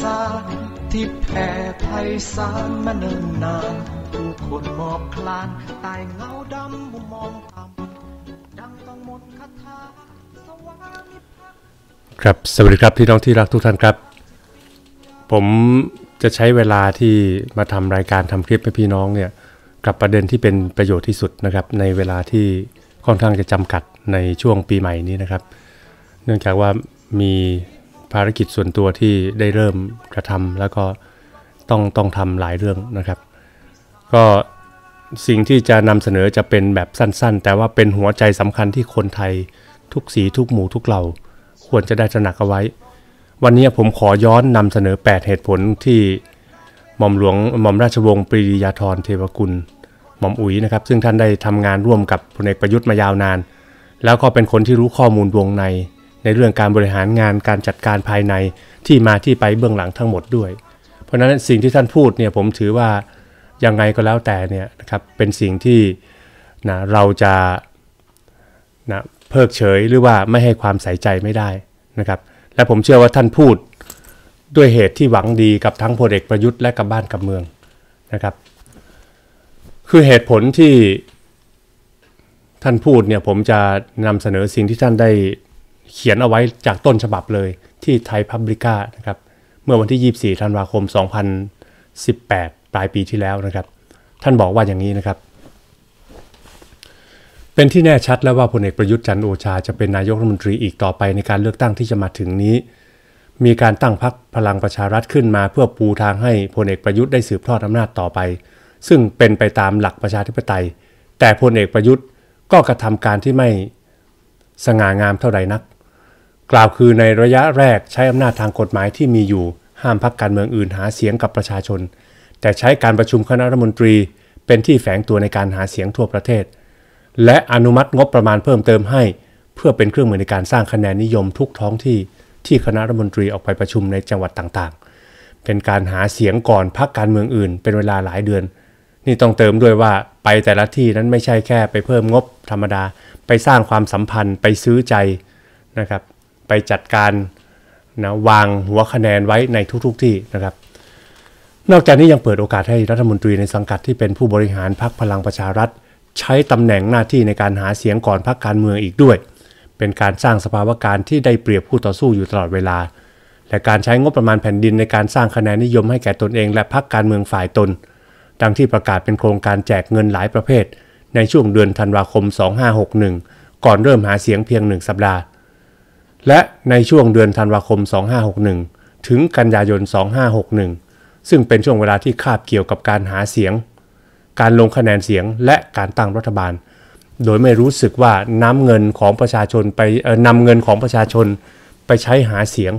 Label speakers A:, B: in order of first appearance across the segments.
A: สานที่แผ่ไพศาลมาเนิ่นนานผู้คนหมอบคลานตายเงาดำมุมมองต่ำดังต้องมนคาถาสวามิภักครับสวัสดีครับพี่น้องที่รักทุกท่านครับ ผมจะใช้เวลาที่มาทำรายการทำคลิปให้พี่น้องเนี่ยกับประเด็นที่เป็นประโยชน์ที่สุดนะครับ ในเวลาที่ค่อนข้างจะจำกัดในช่วงปีใหม่นี้นะครับ เนื่องจากว่ามีภารกิจส่วนตัวที่ได้เริ่มกระทำแล้วก็ต้องต้องทำหลายเรื่องนะครับ ก็สิ่งที่จะนำเสนอจะเป็นแบบสั้นๆ แต่ว่าเป็นหัวใจสำคัญที่คนไทยทุกสีทุกหมู่ทุกเหล่าควรจะได้ตระหนักเอาไว้ วันนี้ผมขอย้อนนำเสนอ 8 เหตุผลที่หม่อมหลวงหม่อมราชวงศ์ปรียาธรเทวกุล หม่อมอุ๋ยนะครับ ซึ่งท่านได้ทำงานร่วมกับพลเอกประยุทธ์มายาวนาน แล้วก็เป็นคนที่รู้ข้อมูลวงในในเรื่องการบริหารงานการจัดการภายในที่มาที่ไปเบื้องหลังทั้งหมดด้วย เพราะฉะนั้นสิ่งที่ท่านพูดเนี่ยผมถือว่ายังไงก็แล้วแต่เนี่ยนะครับเป็นสิ่งที่นะเราจะนะเพิกเฉยหรือว่าไม่ให้ความใส่ใจไม่ได้นะครับและผมเชื่อว่าท่านพูดด้วยเหตุที่หวังดีกับทั้งพลเอกประยุทธ์และกับบ้านกับเมืองนะครับคือเหตุผลที่ท่านพูดเนี่ยผมจะนำเสนอสิ่งที่ท่านได้เขียนเอาไว้จากต้นฉบับเลยที่ไทยพับลิก้านะครับเมื่อวันที่ 24 ธันวาคม 2018 ปลายปีที่แล้วนะครับ ท่านบอกว่าอย่างนี้นะครับ เป็นที่แน่ชัดแล้วว่าพลเอกประยุทธ์จันโอชา จะเป็นนายกรัฐมนตรีอีกต่อไปในการเลือกตั้งที่จะมาถึงนี้ มีการตั้งพักพลังประชารัฐขึ้นมา เพื่อปูทางให้พลเอกประยุทธ์ได้สืบทอดอำนาจต่อไป ซึ่งเป็นไปตามหลักประชาธิปไตย แต่พลเอกประยุทธ์ก็กระทำการที่ไม่สง่างามเท่าใดนักกล่าวคือในระยะแรกใช้อำนาจทางกฎหมายที่มีอยู่ ห้ามพักการเมืองอื่นหาเสียงกับประชาชน แต่ใช้การประชุมคณะรัฐมนตรีเป็นที่แฝงตัวในการหาเสียงทั่วประเทศ และอนุมัติงบประมาณเพิ่มเติมให้ เพื่อเป็นเครื่องมือในการสร้างคะแนนนิยมทุกท้องที่ที่คณะรัฐมนตรีออกไปประชุมในจังหวัดต่างๆ เป็นการหาเสียงก่อนพักการเมืองอื่น เป็นเวลาหลายเดือน นี่ต้องเติมด้วยว่าไปแต่ละที่นั้นไม่ใช่แค่ไปเพิ่มงบธรรมดาไปสร้างความสัมพันธ์ไปซื้อใจนะครับไปจัดการนะวางหัวคะแนนไว้ในทุกๆที่นะครับ นอกจากนี้ยังเปิดโอกาสให้รัฐมนตรีในสังกัดที่เป็นผู้บริหารพรรคพลังประชารัฐใช้ตำแหน่งหน้าที่ในการหาเสียงก่อนพรรคการเมืองอีกด้วย เป็นการสร้างสภาวะการที่ได้เปรียบผู้ต่อสู้อยู่ตลอดเวลา และการใช้งบประมาณแผ่นดิน ในการสร้างคะแนนนิยมให้แก่ตนเอง และพรรคการเมืองฝ่ายตน ดังที่ประกาศเป็นโครงการแจกเงินหลายประเภท ในช่วงเดือนธันวาคม 2561 ก่อนเริ่มหาเสียงเพียงหนึ่งสัปดาห์และในช่วงเดือนธันวาคม 2561 ถึงกันยายน 2561 ซึ่งเป็นช่วงเวลาที่คาบเกี่ยวกับการหาเสียง การลงคะแนนเสียงและการตั้งรัฐบาล โดยไม่รู้สึกว่าน้ำเงินของประชาชนไปนำเงินของประชาชนไปใช้หาเสียง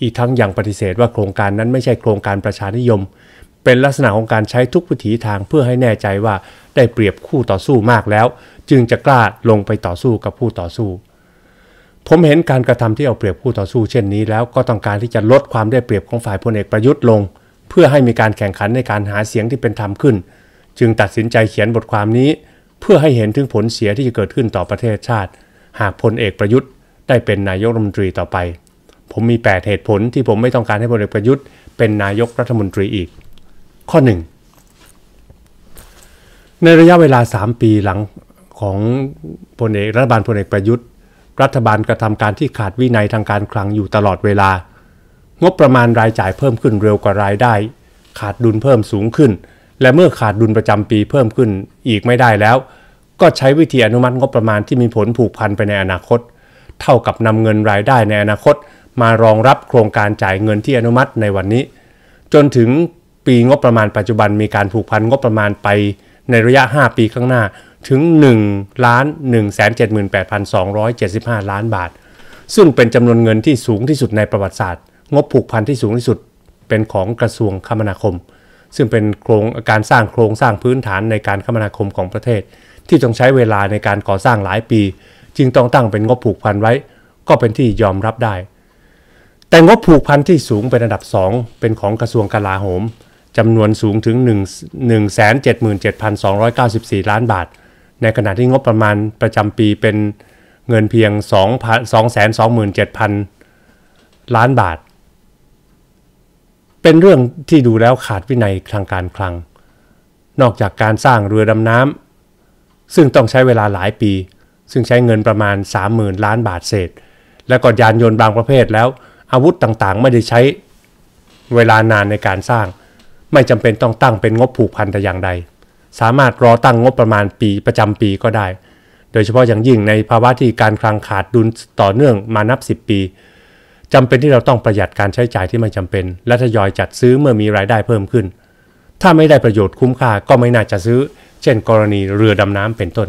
A: อีกทั้งอย่างปฏิเสธว่าโครงการนั้นไม่ใช่โครงการประชานิยม เป็นลักษณะของการใช้ทุกวิถีทางเพื่อให้แน่ใจว่าได้เปรียบคู่ต่อสู้มากแล้ว จึงจะกล้าลงไปต่อสู้กับผู้ต่อสู้ผมเห็นการกระทำที่เอาเปรียบคู่ต่อสู้เช่นนี้แล้วก็ต้องการที่จะลดความได้เปรียบของฝ่ายพลเอกประยุทธ์ลง เพื่อให้มีการแข่งขันในการหาเสียงที่เป็นธรรมขึ้น จึงตัดสินใจเขียนบทความนี้ เพื่อให้เห็นถึงผลเสียที่จะเกิดขึ้นต่อประเทศชาติ หากพลเอกประยุทธ์ได้เป็นนายกรัฐมนตรีต่อไป ผมมี8เหตุผลที่ผมไม่ต้องการให้พลเอกประยุทธ์เป็นนายกรัฐมนตรีอีกข้อ 1 ในระยะเวลา 3 ปีหลังของพลเอกรัฐบาลพลเอกประยุทธ์รัฐบาลกระทำการที่ขาดวินัยทางการคลังอยู่ตลอดเวลา งบประมาณรายจ่ายเพิ่มขึ้นเร็วกว่ารายได้ ขาดดุลเพิ่มสูงขึ้น และเมื่อขาดดุลประจำปีเพิ่มขึ้นอีกไม่ได้แล้ว ก็ใช้วิธีอนุมัติงบประมาณที่มีผลผูกพันไปในอนาคต เท่ากับนำเงินรายได้ในอนาคต มารองรับโครงการจ่ายเงินที่อนุมัติในวันนี้ จนถึงปีงบประมาณปัจจุบันมีการผูกพันงบประมาณไปในระยะ 5 ปีข้างหน้าถึง1ล้าน178,275 ล้านบาท ซึ่งเป็นจำนวนเงินที่สูงที่สุดในประวัติศาสตร์ งบผูกพันที่สูงที่สุดเป็นของกระทรวงคมนาคม ซึ่งเป็นโครงการสร้างโครงสร้างพื้นฐานในการคมนาคมของประเทศ ที่ต้องใช้เวลาในการก่อสร้างหลายปีจึงต้องตั้งเป็นงบผูกพันไว้ ก็เป็นที่ยอมรับได้ แต่งบผูกพันที่สูงเป็นอันดับ 2 เป็นของกระทรวงกลาโหมจำนวนสูงถึง1 1 7 7 2 9 4ล้านบาทในขณะที่งบประมาณประจำปีเป็นเงินเพียง 227,000 ล้านบาท เป็นเรื่องที่ดูแล้วขาดวินัยทางการคลัง นอกจากการสร้างเรือดำน้ำซึ่งต้องใช้เวลาหลายปี ซึ่งใช้เงินประมาณ 30,000 ล้านบาทเศษและก็ยานยนต์บางประเภทแล้วอาวุธต่างๆ ไม่ได้ใช้เวลานานในการสร้าง ไม่จำเป็นต้องตั้งเป็นงบผูกพันแต่อย่างใดสามารถรอตั้งงบประมาณปีประจำปีก็ได้ โดยเฉพาะอย่างยิ่งในภาวะที่การคลังขาดดุลต่อเนื่องมานับ 10 ปีจำเป็นที่เราต้องประหยัดการใช้จ่ายที่ไม่จำเป็น และทยอยจัดซื้อเมื่อมีรายได้เพิ่มขึ้น ถ้าไม่ได้ประโยชน์คุ้มค่าก็ไม่น่าจะซื้อ เช่น กรณีเรือดำน้ำเป็นต้น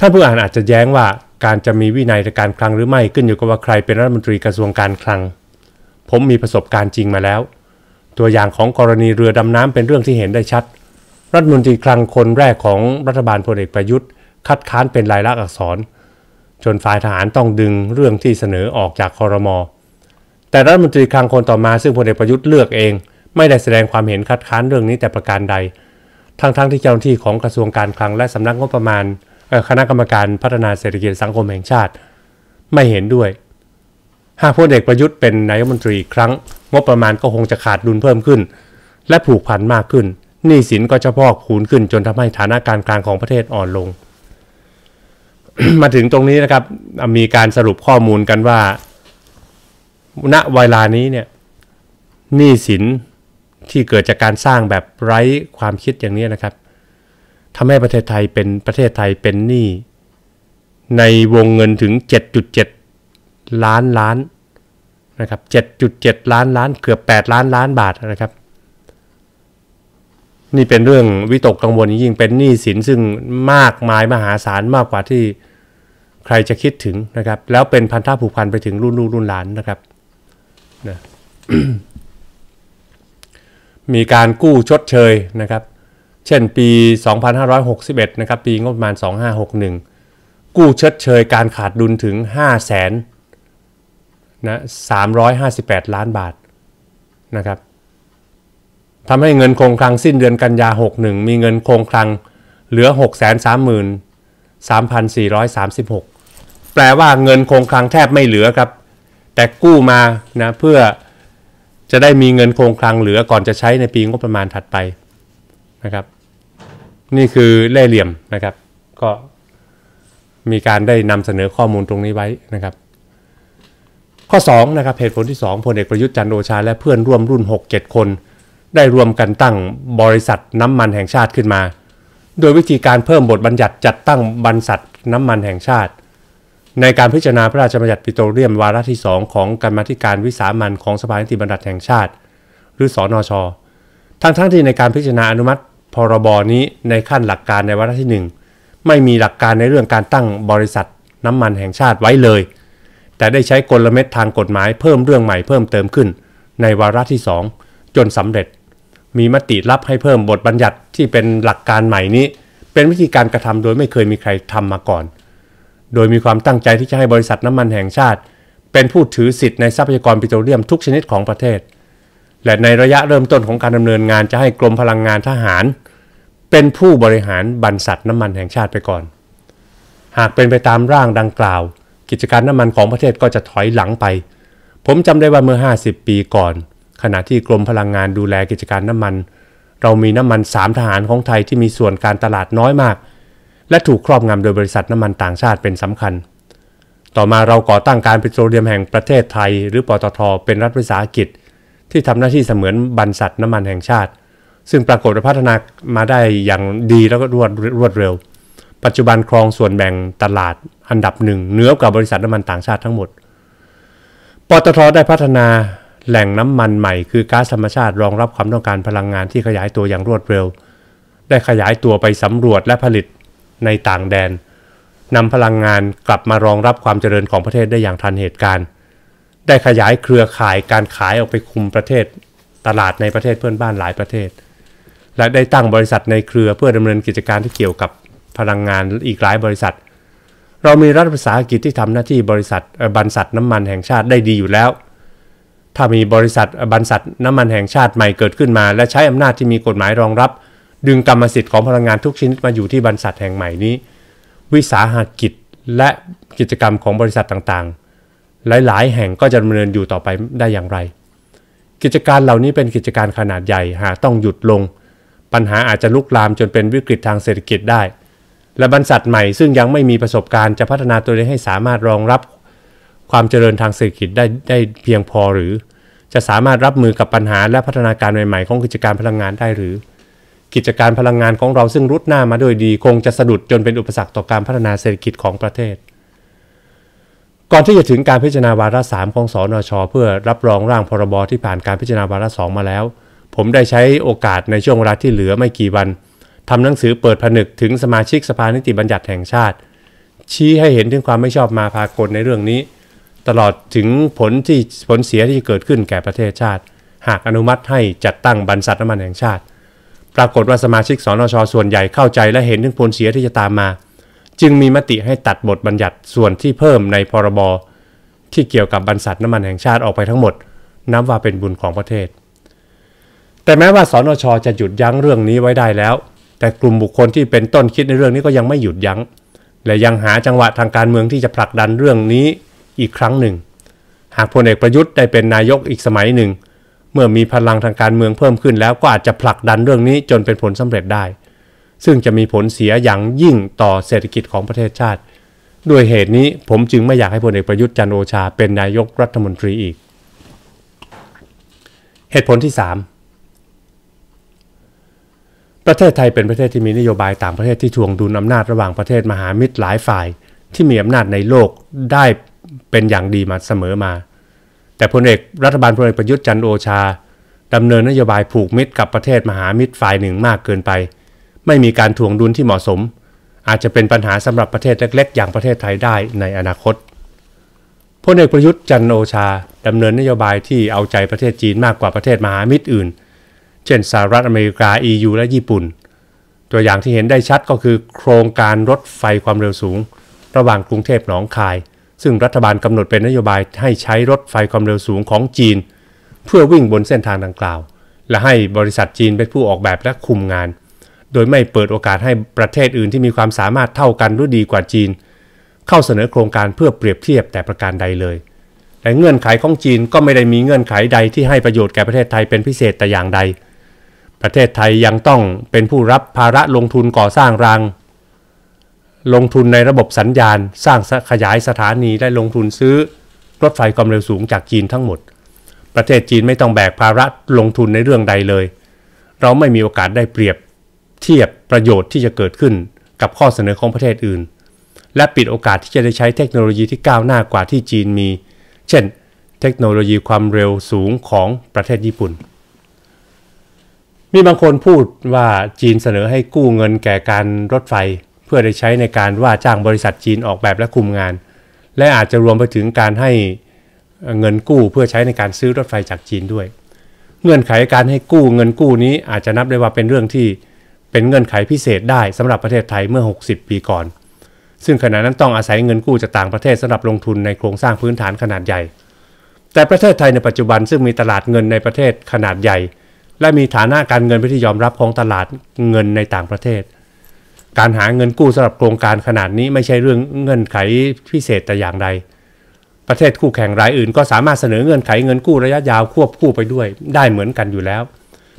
A: ท่านผู้อ่านอาจจะแย้งว่า การจะมีวินัยในการคลังหรือไม่ขึ้นอยู่กับว่าใครเป็นรัฐมนตรีกระทรวงการคลัง ผมมีประสบการณ์จริงมาแล้ว ตัวอย่างของกรณีเรือดำน้ำเป็นเรื่องที่เห็นได้ชัดรัฐมนตรีคลังคนแรกของรัฐบาลพลเอกประยุทธ์ คัดค้านเป็นลายลักษณ์อักษร จนฝ่ายทหารต้องดึงเรื่องที่เสนอออกจากคอรมอแต่รัฐมนตรีคลังคนต่อมาซึ่งพลเอกประยุทธ์เลือกเอง ไม่ได้แสดงความเห็นคัดค้านเรื่องนี้แต่ประการใด ทั้งๆที่เจ้าหน้าที่ของกระทรวงการคลังและสำนักงบประมาณคณะกรรมการพัฒนาเศรษฐกิจสังคมแห่งชาติ ไม่เห็นด้วย หากพลเอกประยุทธ์เป็นนายกรัฐมนตรีอีกครั้ง งบประมาณก็คงจะขาดดุลเพิ่มขึ้น และผูกพันมากขึ้นหนี้สินก็จะพอกพูนขึ้นจนทำให้ฐานะการคลังของประเทศอ่อนลง มาถึงตรงนี้นะครับมีการสรุปข้อมูลกันว่าณเวลานี้เนี่ยหนี้สินที่เกิดจากการสร้างแบบไร้ความคิดอย่างนี้นะครับทำให้ประเทศไทยเป็นประเทศไทยเป็นหนี้ในวงเงินถึง 7.7 ล้านล้านนะครับ7.7 ล้านล้านเกือบ8ล้านล้านบาทนะครับนี่เป็นเรื่องวิตกกังวลยิ่งเป็นหนี้สินซึ่งมากมายมหาศาลมากกว่าที่ใครจะคิดถึงนะครับ แล้วเป็นพันธะผูกพันไปถึงรุ่นลูกรุ่นหลานนะครับนะมีการกู้ชดเชยนะครับ เช่นปี 2561 นะครับ ปีงบประมาณ 2561 กู้ชดเชยการขาดดุลถึง 5 0 0 0 0นะ358 ล้านบาทนะครับทำให้เงินคงคลังสิ้นเดือนกันยา 61 มีเงินคงคลังเหลือ 6 3 3 3,436 แปลว่าเงินคงคลังแทบไม่เหลือครับ แต่กู้มานะเพื่อจะได้มีเงินคงคลังเหลือก่อนจะใช้ในปีงบประมาณถัดไป นะครับ นี่คือเล่เหลี่ยมนะครับก็มีการได้นำเสนอข้อมูลตรงนี้ไว้ นะครับ ข้อ2นะครับเหตุผลที่2พลเอกประยุทธ์จันโอชาและเพื่อนร่วมรุ่น 6-7 คนได้รวมกันตั้งบริษัทน้ำมันแห่งชาติขึ้นมา โดยวิธีการเพิ่มบทบัญญัติจัดตั้งบรรษัทน้ำมันแห่งชาติ ในการพิจารณาพระราชบัญญัติปิโตรเลียม วาระที่ 2 ของกรรมธิการวิสามันของสภานิติบัญญัติแห่งชาติ หรือสอนอชอทั้งๆทที่ในการพิจารณาอนุมัติพรบนี้ในขั้นหลักการในวาระที่ 1 ไม่มีหลักการในเรื่องการตั้งบริษัท น้ำมันแห่งชาติไว้เลย แต่ได้ใช้กลเม็ดทางกฎหมายเพิ่มเรื่องใหม่เพิ่มเติมขึ้น ในวาระที่2จนสำเร็จมีมติรับให้เพิ่มบทบัญญัติที่เป็นหลักการใหม่นี้ เป็นวิธีการกระทำโดยไม่เคยมีใครทำมาก่อน โดยมีความตั้งใจที่จะให้บริษัทน้ำมันแห่งชาติ เป็นผู้ถือสิทธิ์ในทรัพยากรปิโตรเลียมทุกชนิดของประเทศ และในระยะเริ่มต้นของการดำเนินงานจะให้กรมพลังงานทหาร เป็นผู้บริหารบรรษัทน้ำมันแห่งชาติไปก่อน หากเป็นไปตามร่างดังกล่าว กิจการน้ำมันของประเทศก็จะถอยหลังไป ผมจำได้ว่าเมื่อ 50 ปีก่อนขณะที่กรมพลังงานดูแลกิจการน้ำมัน เรามีน้ำมันสามทหารของไทยที่มีส่วนการตลาดน้อยมาก และถูกครอบงำโดยบริษัทน้ำมันต่างชาติเป็นสำคัญ ต่อมาเราก่อตั้งการปิโตรเลียมแห่งประเทศไทยหรือปตทเป็นรัฐวิสาหกิจ ที่ทำหน้าที่เสมือนบรรษัทน้ำมันแห่งชาติ ซึ่งปรากฏพัฒนามาได้อย่างดีแล้วก็รวดรวดเร็ว ปัจจุบันครองส่วนแบ่งตลาด อันดับหนึ่งเหนือกว่าบริษัทน้ำมันต่างชาติทั้งหมดปตทได้พัฒนาแหล่งน้ำมันใหม่คือก๊าซธรรมชาติรองรับความต้องการพลังงานที่ขยายตัวอย่างรวดเร็ว ได้ขยายตัวไปสำรวจและผลิตในต่างแดนนำพลังงานกลับมารองรับความเจริญของประเทศได้อย่างทันเหตุการณ์ ได้ขยายเครือข่ายการขายออกไปคุมประเทศตลาดในประเทศเพื่อนบ้านหลายประเทศ และได้ตั้งบริษัทในเครือเพื่อดำเนินกิจการที่เกี่ยวกับพลังงานอีกหลายบริษัท เรามีรัฐภิษาหกิจที่ทำหน้าที่บริษัทบรรษัทน้ำมันแห่งชาติได้ดีอยู่แล้วถ้ามีบริษัทบรรษัทน้ำมันแห่งชาติใหม่เกิดขึ้นมา และใช้อำนาจที่มีกฎหมายรองรับ ดึงกรรมสิทธิ์ของพลังงานทุกชนิดมาอยู่ที่บรรษัทแห่งใหม่นี้ วิสาหากิจและกิจกรรมของบริษัทต่างๆ หลายๆ แห่งก็จะดำเนินอยู่ต่อไปได้อย่างไร กิจการเหล่านี้เป็นกิจการขนาดใหญ่หากต้องหยุดลง ปัญหาอาจจะลุกลามจนเป็นวิกฤตทางเศรษฐกิจได้ และบรรษัทใหม่ซึ่งยังไม่มีประสบการณ์ จะพัฒนาตัวเองให้สามารถรองรับความเจริญทางเศรษฐกิจได้ได้เพียงพอหรือ จะสามารถรับมือกับปัญหาและพัฒนาการใหม่ๆของกิจการพลังงานได้หรือ กิจการพลังงานของเราซึ่งรุดหน้ามาโดยดีคงจะสะดุดจนเป็นอุปสรรคต่อการพัฒนาเศรษฐกิจของประเทศ ก่อนที่จะถึงการพิจารณาวาระสามของสอนชเพื่อรับรองร่างพรบที่ผ่านการพิจารณาวาระสองมาแล้ว ผมได้ใช้โอกาสในช่วงเวลาที่เหลือไม่กี่วันทำหนังสือเปิดผนึกถึงสมาชิกสภานิติบัญญัติแห่งชาติ ชี้ให้เห็นถึงความไม่ชอบมาพากลในเรื่องนี้ตลอดถึงผลที่ผลเสียที่เกิดขึ้นแก่ประเทศชาติ หากอนุมัติให้จัดตั้งบรรษัทน้ำมันแห่งชาติ ปรากฏว่าสมาชิกสนช ส่วนใหญ่เข้าใจและเห็นถึงผลเสียที่จะตามมา จึงมีมติให้ตัดบทบัญญัติส่วนที่เพิ่มในพรบที่เกี่ยวกับบรรษัทน้ำมันแห่งชาติออกไปทั้งหมดนับว่าเป็นบุญของประเทศ แต่แม้ว่าสนชจะหยุดยั้งเรื่องนี้ไว้ได้แล้ว แต่กลุ่มบุคคลที่เป็นต้นคิดในเรื่องนี้ก็ยังไม่หยุดยัง้ง และยังหาจังหวะทางการเมืองที่จะผลักดันเรื่องนี้อีกครั้งหนึ่ง หากพลเอกประยุทธ์ได้เป็นนายกอีกสมัยหนึ่ง เมื่อมีพลังทางการเมืองเพิ่มขึ้น แล้วก็อาจจะผลักดันเรื่องนี้จนเป็นผลสำเร็จได้ ซึ่งจะมีผลเสียอย่างยิ่งต่อเศรษฐกิจของประเทศชาติ ด้วยเหตุนี้ผมจึงไม่อยากให้พลเอกประยุทธ์จันโอชาเป็นนายกรัฐมนตรีอีก เหตุผลที่ 3 ประเทศไทยเป็นประเทศที่มีนโยบายต่างประเทศที่ทวงดุลอำนาจระหว่างประเทศมหามิตรหลายฝ่ายที่มีอำนาจในโลกได้เป็นอย่างดีมาเสมอมา แต่พลเอกรัฐบาลพลเอกประยุทธ์จันโอชาดำเนินนโยบายผูกมิตรกับประเทศมหามิตรฝ่ายหนึ่งมากเกินไป ไม่มีการถ่วงดุลที่เหมาะสม อาจจะเป็นปัญหาสำหรับประเทศเล็ก ๆ อย่างประเทศไทยได้ในอนาคต พลเอกประยุทธ์จันโอชาดำเนินนโยบายที่เอาใจประเทศจีนมากกว่าประเทศมหามิตรอื่น เช่นสหรัฐอเมริกา EU และญี่ปุ่น ตัวอย่างที่เห็นได้ชัดก็คือโครงการรถไฟความเร็วสูง ระหว่างกรุงเทพหนองคายซึ่งรัฐบาลกำหนดเป็นนโยบายให้ใช้รถไฟความเร็วสูงของจีน เพื่อวิ่งบนเส้นทางดังกล่าว และให้บริษัทจีนเป็นผู้ออกแบบและคุมงาน โดยไม่เปิดโอกาสให้ประเทศอื่นที่มีความสามารถเท่ากันหรือดีกว่าจีน เข้าเสนอโครงการเพื่อเปรียบเทียบแต่ประการใดเลย และเงื่อนไขของจีนก็ไม่ได้มีเงื่อนไขใดที่ให้ประโยชน์แก่ประเทศไทย เป็นพิเศษแต่อย่างใด ประเทศไทยยังต้องเป็นผู้รับภาระลงทุนก่อสร้างรางลงทุนในระบบสัญญาณ สร้างขยายสถานีและลงทุนซื้อรถไฟความเร็วสูงจากจีนทั้งหมด ประเทศจีนไม่ต้องแบกภาระลงทุนในเรื่องใดเลย เราไม่มีโอกาสได้เปรียบ เทียบประโยชน์ที่จะเกิดขึ้นกับข้อเสนอของประเทศอื่น และปิดโอกาสที่จะได้ใช้เทคโนโลยีที่ก้าวหน้ากว่าที่จีนมี เช่น เทคโนโลยีความเร็วสูงของประเทศญี่ปุ่น มีบางคนพูดว่าจีนเสนอให้กู้เงินแก่การรถไฟเพื่อได้ใช้ในการว่าจ้างบริษัทจีนออกแบบและคุมงาน และอาจจะรวมไปถึงการให้เงินกู้เพื่อใช้ในการซื้อรถไฟจากจีนด้วย เงื่อนไขการให้กู้เงินกู้นี้อาจจะนับได้ว่าเป็นเรื่องที่เป็นเงื่อนไขพิเศษได้ สำหรับประเทศไทยเมื่อ 60 ปีก่อน ซึ่งขณะนั้นต้องอาศัยเงินกู้จากต่างประเทศสำหรับลงทุนในโครงสร้างพื้นฐานขนาดใหญ่ แต่ประเทศไทยในปัจจุบันซึ่งมีตลาดเงินในประเทศขนาดใหญ่ และมีฐานะการเงินเปที่ยอมรับของตลาดเงินในต่างประเทศการหาเงินกู้สำหรับโครงการขนาดนี้ไม่ใช่เรื่องเงื่อนไขพิเศษแต่อย่างใดประเทศคู่แข่งรายอื่น ก็สามารถเสนอเงื่อนไขเงินกู้ระยะยาวควบคู่ไปด้วยได้เหมือนกันอยู่แล้ว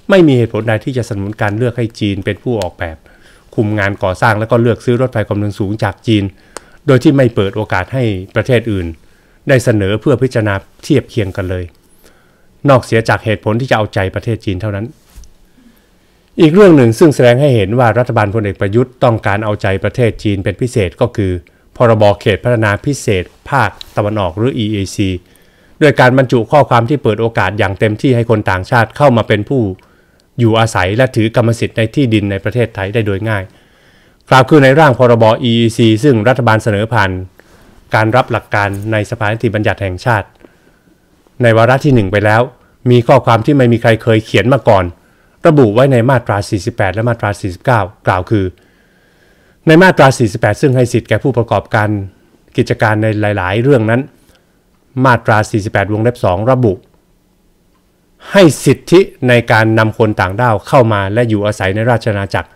A: ไม่มีเหตุผลใดที่จะสนับสนุนการเลือกให้จีนเป็นผู้ออกแบบ คุมงานก่อสร้างแล้วก็เลือกซื้อรถไฟความเร็วสูงจากจีน โดยที่ไม่เปิดโอกาสให้ประเทศอื่น ได้เสนอเพื่อพิจารณาเทียบเคียงกันเลย นอกเสียจากเหตุผลที่จะเอาใจประเทศจีนเท่านั้นอีกเรื่องหนึ่งซึ่งแสดงให้เห็นว่ารัฐบาลพลเอกประยุทธ์ต้องการเอาใจประเทศจีนเป็นพิเศษก็คือ พรบเขตพัฒนาพิเศษภาคตะวันออกหรือ EAC ด้วยการบรรจุข้อความที่เปิดโอกาสอย่างเต็มที่ให้คนต่างชาติเข้ามาเป็นผู้ อยู่อาศัยและถือกรรมสิทธิ์ในที่ดินในประเทศไทยได้โดยง่ายกล่าวคือในร่างพรบ EEC ซึ่งรัฐบาลเสนอผ่านการรับหลักการในสภานิติบัญญัติแห่งชาติ ในวาระที่1ไปแล้ว มีข้อความที่ไม่มีใครเคยเขียนมาก่อนระบุไว้ในมาตรา 48 และมาตรา 49 กล่าวคือ ในมาตรา 48 ซึ่งให้สิทธิ์แก่ผู้ประกอบการกิจการในหลาย ๆ เรื่องนั้น มาตรา 48 วงเล็บ2ระบุ ให้สิทธิในการนำคนต่างด้าวเข้ามาและอยู่อาศัยในราชนาจักร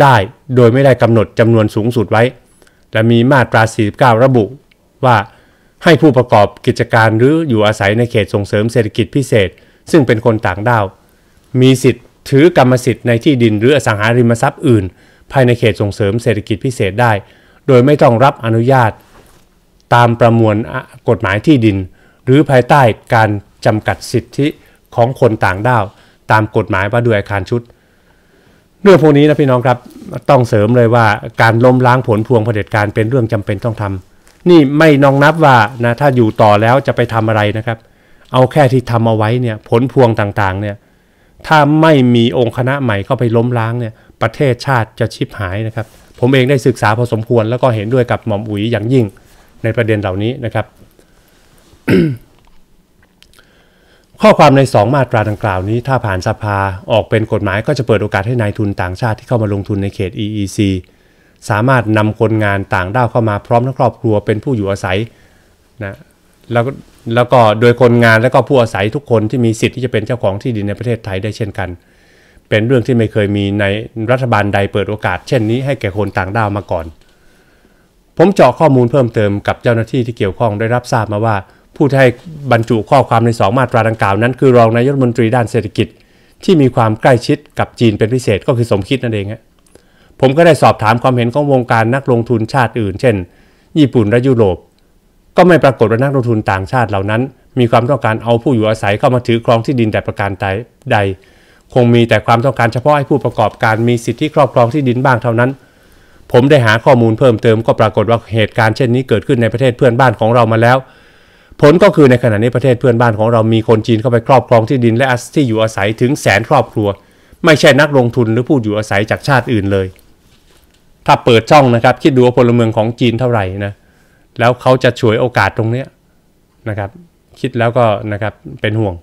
A: ได้โดยไม่ได้กำหนดจำนวนสูงสุดไว้ และมีมาตรา 49 ระบุ ว่าให้ผู้ประกอบกิจการหรืออยู่อาศัยในเขตส่งเสริมเศรษฐกิจพิเศษ ซึ่งเป็นคนต่างด้าว มีสิทธิถือกรรมสิทธิ์ในที่ดิน หรืออสังหาริมทรัพย์อื่น ภายในเขตส่งเสริมเศรษฐกิจพิเศษได้ โดยไม่ต้องรับอนุญาต ตามประมวลกฎหมายที่ดิน หรือภายใต้การจำกัดสิทธิของคนต่างด้าวตามกฎหมายว่าด้วยอาคารชุดเรื่องพวกนี้นะพี่น้องครับต้องเสริมเลยว่าการล้มล้างผลพวงเผด็จการเป็นเรื่องจำเป็นต้องทำ นี่ไม่นองนับว่านะถ้าอยู่ต่อแล้วจะไปทำอะไรนะครับ เอาแค่ที่ทำเอาไว้เนี่ยผลพวงต่างๆเนี่ยถ้าไม่มีองค์คณะใหม่เข้าไปล้มล้างเนี่ยประเทศชาติจะชิบหายนะครับ ผมเองได้ศึกษาพอสมควรแล้วก็เห็นด้วยกับหม่อมอุ๋ยอย่างยิ่งในประเด็นเหล่านี้นะครับ ข้อความใน 2 มาตราดังกล่าวนี้ ถ้าผ่านสภาออกเป็นกฎหมายก็จะเปิดโอกาสให้นายทุนต่างชาติที่เข้ามาลงทุนในเขต EEC สามารถนำคนงานต่างด้าวเข้ามาพร้อมทั้งครอบครัวเป็นผู้อยู่อาศัยนะแล้วแล้วก็โดยคนงานและก็ผู้อาศัยทุกคนที่มีสิทธิ์ที่จะเป็นเจ้าของที่ดินในประเทศไทยได้เช่นกัน เป็นเรื่องที่ไม่เคยมีในรัฐบาลใดเปิดโอกาสเช่นนี้ให้แก่คนต่างด้าวมาก่อน ผมเจาะข้อมูลเพิ่มเติมกับเจ้าหน้าที่ที่เกี่ยวข้องได้รับทราบมาว่า ผู้ที่ให้บรรจุข้อความในสองมาตราดังกล่าวนั้นคือรองนายรัฐมนตรีด้านเศรษฐกิจที่มีความใกล้ชิดกับจีนเป็นพิเศษก็คือสมคิดนั่นเองผมก็ได้สอบถามความเห็นของวงการนักลงทุนชาติอื่นเช่น ญี่ปุ่นและยุโรปก็ไม่ปรากฏว่านักลงทุนต่างชาติเหล่านั้น มีความต้องการเอาผู้อยู่อาศัยเข้ามาถือครองที่ดินแต่ประการใดใด คงมีแต่ความต้องการเฉพาะให้ผู้ประกอบการมีสิทธิครอบครองที่ดินบ้างเท่านั้น ผมได้หาข้อมูลเพิ่มเติม ก็ปรากฏว่าเหตุการณ์เช่นนี้ เกิดขึ้นในประเทศเพื่อนบ้านของเรามาแล้ว ผลก็คือในขณะนี้ประเทศเพื่อนบ้านของเรามีคนจีนเข้าไปครอบครองที่ดินและที่อยู่อาศัยถึงแสนครอบครัว ไม่ใช่นักลงทุนหรือผู้อยู่อาศัยจากชาติอื่นเลย ถ้าเปิดช่องนะครับคิดดูว่าพลเมืองของจีนเท่าไหร่นะเแล้วเขาจะฉวยโอกาสตรงเนี้ยนะครับคิดแล้วก็นะครับเป็นห่วง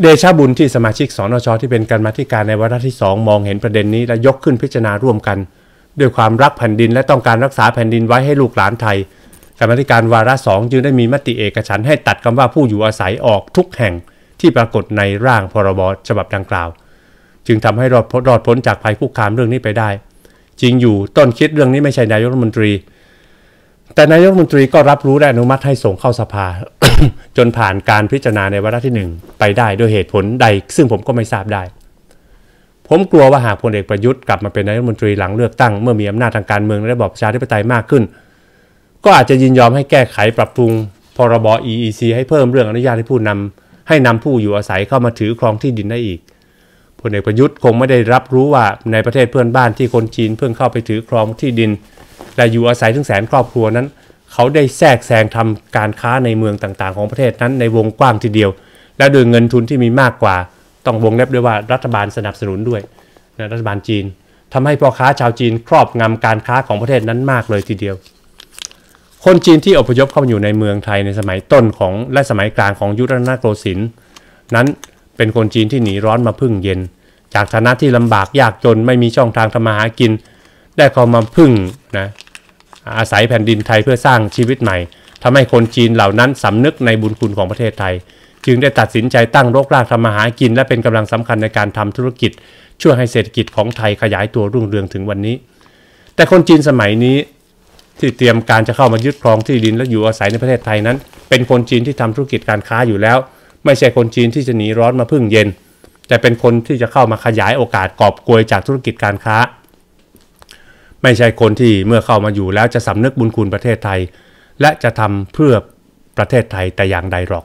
A: เดชาบุญที่สมาชิกสนชที่เป็นกรรมธิการในวาระที่ 2 มองเห็นประเด็นนี้และยกขึ้นพิจารณาร่วมกัน ด้วยความรักแผ่นดินและต้องการรักษาแผ่นดินไว้ให้ลูกหลานไทยกรรมธิการวาระสองจึงได้มีมติเอกฉันให้ตัดคำว่าผู้อยู่อาศัยออกทุกแห่งที่ปรากฏในร่างพรบฉบับดังกล่าว จึงทำให้รอดรอดพ้นจากภัยคุกคามเรื่องนี้ไปได้ จริงอยู่ต้นคิดเรื่องนี้ไม่ใช่นายกรัฐมนตรีแต่นายกรัฐมนตรีก็รับรู้และอนุมัติให้ส่งเข้าสภา จนผ่านการพิจารณาในวาระที่หนึ่งไปได้ด้วยเหตุผลใด ซึ่งผมก็ไม่ทราบได้ ผมกลัวว่าหากพลเอกประยุทธ์กลับมาเป็นนายกรัฐมนตรีหลังเลือกตั้ง เมื่อมีอำนาจทางการเมืองและระบอบประชาธิปไตยมากขึ้น ก็อาจจะยินยอมให้แก้ไขปรับปรุงพรบ EEC ให้เพิ่มเรื่องอนุญาตให้ผู้นำให้นำผู้อยู่อาศัยเข้ามาถือครองที่ดินได้อีกพลเอกประยุทธ์คงไม่ได้รับรู้ว่าในประเทศเพื่อนบ้านที่คนจีนเพิ่งเข้าไปถือครองที่ดินและอยู่อาศัยถึงแสนครอบครัวนั้น เขาได้แทรกแซงทำการค้าในเมืองต่างๆ ของประเทศนั้นในวงกว้างทีเดียว และโดยเงินทุนที่มีมากกว่า ต้องวงเล็บด้วยว่ารัฐบาลสนับสนุนด้วยนะรัฐบาลจีน ทำให้พ่อค้าชาวจีนครอบงำการค้าของประเทศนั้นมากเลยทีเดียว คนจีนที่อพยพเข้ามาอยู่ในเมืองไทยในสมัยต้นของและสมัยกลางของยุทธนาโกสิน นั้นเป็นคนจีนที่หนีร้อนมาพึ่งเย็น จากฐานะที่ลำบากยากจนไม่มีช่องทางทำมาหากินได้เข้ามาพึ่งนะอาศัยแผ่นดินไทยเพื่อสร้างชีวิตใหม่ ทำให้คนจีนเหล่านั้นสำนึกในบุญคุณของประเทศไทย จึงได้ตัดสินใจตั้งโรกรากทำมาหากิน และเป็นกำลังสำคัญในการทำธุรกิจ ช่วยให้เศรษฐกิจของไทยขยายตัวรุ่งเรืองถึงวันนี้ แต่คนจีนสมัยนี้ที่เตรียมการจะเข้ามายึดครองที่ดินและอยู่อาศัยในประเทศไทยนั้น เป็นคนจีนที่ทำธุรกิจการค้าอยู่แล้ว ไม่ใช่คนจีนที่จะหนีร้อนมาพึ่งเย็น แต่เป็นคนที่จะเข้ามาขยายโอกาสกอบกวยจากธุรกิจการค้าไม่ใช่คนที่เมื่อเข้ามาอยู่แล้วจะสำนึกบุญคุณประเทศไทย และจะทำเพื่อประเทศไทยแต่อย่างใดหรอก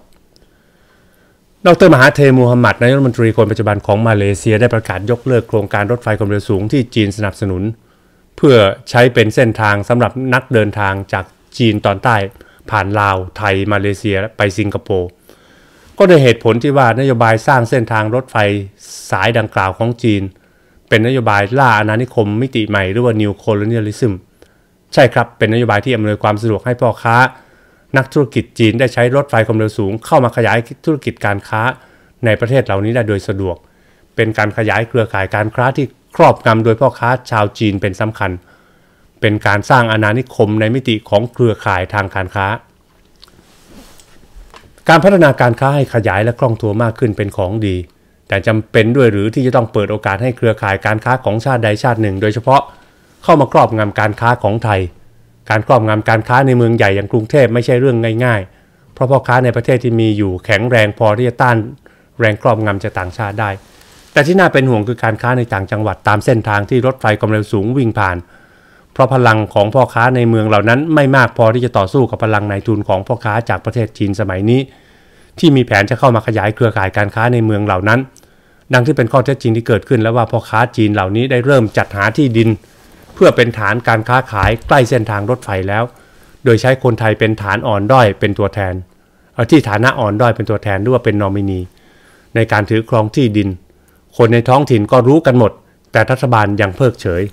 A: ดรมหาเทมูฮัมหมัดนายกรัฐมนตรีคนปัจจุบันของมาเลเซีย ได้ประกาศยกเลิกโครงการรถไฟความเร็วสูงที่จีนสนับสนุน เพื่อใช้เป็นเส้นทางสำหรับนักเดินทางจากจีนตอนใต้ผ่านลาวไทยมาเลเซียไปสิงคโปร์ก็ในเหตุผลที่ว่านโยบายสร้างเส้นทางรถไฟสายดังกล่าวของจีนเป็นนโยบายล่าอาณานิคมมิติใหม่หรือว่า New Colonialism ใช่ครับเป็นนโยบายที่อำนวยความสะดวกให้พ่อค้า นักธุรกิจจีนได้ใช้รถไฟความเร็วสูง เข้ามาขยายธุรกิจการค้าในประเทศเหล่านี้ได้โดยสะดวก เป็นการขยายเครือข่ายการค้าที่ครอบงำโดยพ่อค้าชาวจีนเป็นสำคัญ เป็นการสร้างอาณานิคมในมิติของเครือข่ายทางการค้า การพัฒนาการค้าให้ขยายและคล่องตัวมากขึ้นเป็นของดีแต่จำเป็นด้วยหรือที่จะต้องเปิดโอกาสให้เครือข่ายการค้าของชาติใดชาติหนึ่ง โดยเฉพาะเข้ามาครอบงำการค้าของไทย การครอบงำการค้าในเมืองใหญ่อย่างกรุงเทพไม่ใช่เรื่องง่ายๆ เพราะพ่อค้าในประเทศที่มีอยู่แข็งแรงพอที่จะต้าน แรงครอบงำจากต่างชาติได้ แต่ที่น่าเป็นห่วงคือการค้าในต่างจังหวัดตามเส้นทางที่รถไฟความเร็วสูงวิ่งผ่าน เพราะพลังของพ่อค้าในเมืองเหล่านั้นไม่มากพอที่จะต่อสู้กับพลังนายทุนของพ่อค้าจากประเทศจีนสมัยนี้ที่มีแผนจะเข้ามาขยายเครือข่ายการค้าในเมืองเหล่านั้น ดังที่เป็นข้อเท็จจริงที่เกิดขึ้นแล้วว่าพ่อค้าจีนเหล่านี้ได้เริ่มจัดหาที่ดิน เพื่อเป็นฐานการค้าขายใกล้เส้นทางรถไฟแล้ว โดยใช้คนไทยเป็นฐานอ่อนด้อยเป็นตัวแทนที่ฐานะอ่อนด้อยเป็นตัวแทนหรือว่าเป็นนอมินีในการถือครองที่ดิน คนในท้องถิ่นก็รู้กันหมด แต่รัฐบาลยังเพิกเฉย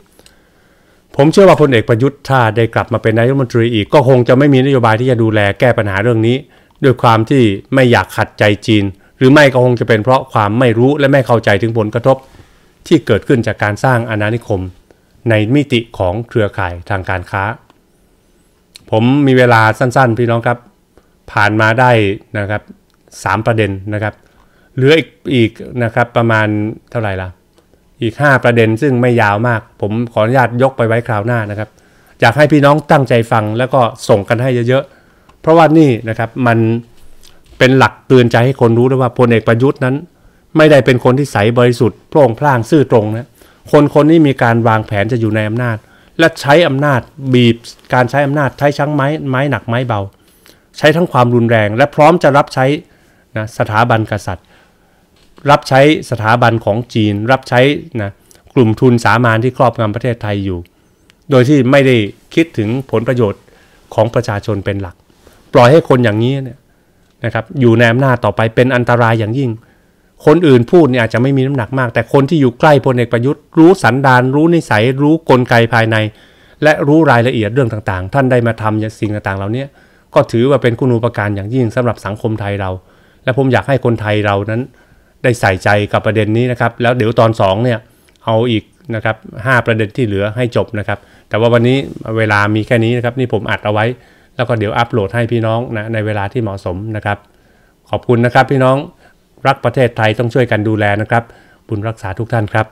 A: ผมเชื่อว่าพลเอกประยุทธ์ถ้าได้กลับมาเป็นนายกรัฐมนตรีอีก ก็คงจะไม่มีนโยบายที่จะดูแลแก้ปัญหาเรื่องนี้ด้วยความที่ไม่อยากขัดใจจีน หรือไม่ก็คงจะเป็นเพราะความไม่รู้และไม่เข้าใจถึงผลกระทบที่เกิดขึ้นจากการสร้างอาณานิคม ในมิติของเครือข่ายทางการค้า ผมมีเวลาสั้น ๆ พี่น้องครับผ่านมาได้นะครับสามประเด็นนะครับเหลืออีกอีกนะครับประมาณเท่าไหร่ละอีก 5 ประเด็นซึ่งไม่ยาวมาก ผมขออนุญาตยกไปไว้คราวหน้านะครับอยากให้พี่น้องตั้งใจฟัง แล้วก็ส่งกันให้เยอะๆเพราะว่านี่นะครับมันเป็นหลักเตือนใจให้คนรู้ด้วยว่าพลเอกประยุทธ์นั้นไม่ได้เป็นคนที่ใสบริสุทธิ์โปร่งพล่างซื่อตรงนะคนคนนี้มีการวางแผนจะอยู่ในอำนาจ และใช้อำนาจบีบการใช้อำนาจใช้ชั้งไม้ไม้หนักไม้เบา ใช้ทั้งความรุนแรงและพร้อมจะรับใช้นะสถาบันกษัตริย์ รับใช้สถาบันของจีน รับใช้นะกลุ่มทุนสามานที่ครอบงำประเทศไทยอยู่ โดยที่ไม่ได้คิดถึงผลประโยชน์ของประชาชนเป็นหลักปล่อยให้คนอย่างนี้เนี่ยนะครับอยู่ในอำนาจต่อไปเป็นอันตรายอย่างยิ่ง คนอื่นพูดเนี่ยอาจจะไม่มีน้ำหนักมาก แต่คนที่อยู่ใกล้พลเอกประยุทธ์รู้สันดาน รู้นิสัย รู้กลไกภายใน และรู้รายละเอียดเรื่องต่างๆ ท่านได้มาทำสิ่งต่างๆ เหล่านี้ก็ถือว่าเป็นคุณูปการอย่างยิ่งสำหรับสังคมไทยเรา และผมอยากให้คนไทยเรานั้น ได้ใส่ใจกับประเด็นนี้นะครับแล้วเดี๋ยวตอน 2 เนี่ยเอาอีกนะครับหประเด็นที่เหลือให้จบนะครับ แต่ว่าวันนี้เวลามีแค่นี้นะครับ นี่ผมอัดเอาไว้แล้วก็เดี๋ยวอัปโหลดให้พี่น้องนะในเวลาที่เหมาะสมนะครับ ขอบคุณนะครับพี่น้องรักประเทศไทยต้องช่วยกันดูแลนะครับ บุญรักษาทุกท่านครับ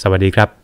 A: สวัสดีครับ